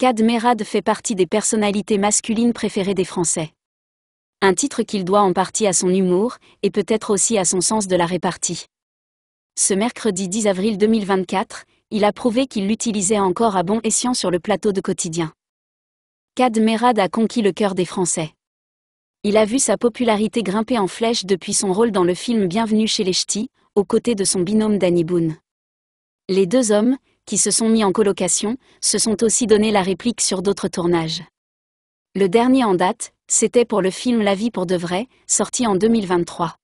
Kad Merad fait partie des personnalités masculines préférées des Français. Un titre qu'il doit en partie à son humour, et peut-être aussi à son sens de la répartie. Ce mercredi 10 avril 2024, il a prouvé qu'il l'utilisait encore à bon escient sur le plateau de quotidien. Kad Merad a conquis le cœur des Français. Il a vu sa popularité grimper en flèche depuis son rôle dans le film Bienvenue chez les Ch'tis, aux côtés de son binôme Danny Boone. Les deux hommes, qui se sont mis en colocation, se sont aussi donné la réplique sur d'autres tournages. Le dernier en date, c'était pour le film La vie pour de vrai, sorti en 2023.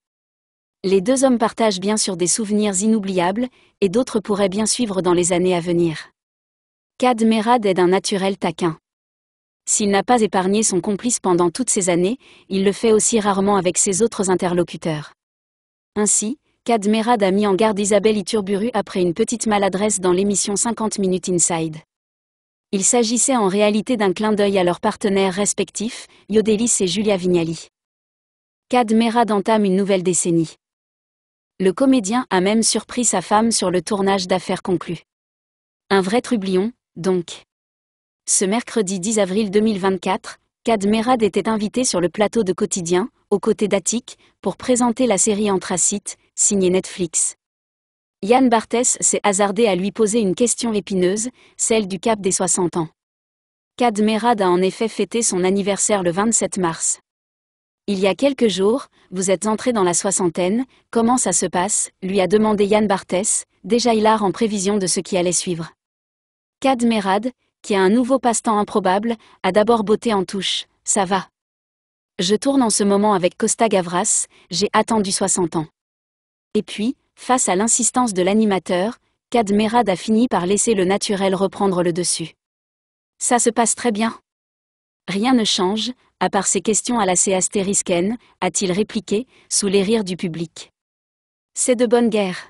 Les deux hommes partagent bien sûr des souvenirs inoubliables, et d'autres pourraient bien suivre dans les années à venir. Kad Merad est d'un naturel taquin. S'il n'a pas épargné son complice pendant toutes ces années, il le fait aussi rarement avec ses autres interlocuteurs. Ainsi, Cadmerad a mis en garde Isabelle Iturburu après une petite maladresse dans l'émission 50 Minutes Inside. Il s'agissait en réalité d'un clin d'œil à leurs partenaires respectifs, Yodelis et Julia Vignali. Cadmerad entame une nouvelle décennie. Le comédien a même surpris sa femme sur le tournage d'affaires conclues. Un vrai trublion, donc. Ce mercredi 10 avril 2024, Cadmerad était invité sur le plateau de Quotidien, aux côtés d'Attic, pour présenter la série Anthracite, signée Netflix. Yann Barthès s'est hasardé à lui poser une question épineuse, celle du cap des 60 ans. Kad Merad a en effet fêté son anniversaire le 27 mars. Il y a quelques jours, vous êtes entré dans la soixantaine, comment ça se passe lui a demandé Yann Barthès, déjà hilar en prévision de ce qui allait suivre. Kad Merad, qui a un nouveau passe-temps improbable, a d'abord botté en touche, ça va. Je tourne en ce moment avec Costa Gavras, j'ai attendu 60 ans. Et puis, face à l'insistance de l'animateur, Cadmerad a fini par laisser le naturel reprendre le dessus. Ça se passe très bien. Rien ne change, à part ces questions à la C a-t-il répliqué, sous les rires du public. C'est de bonne guerre.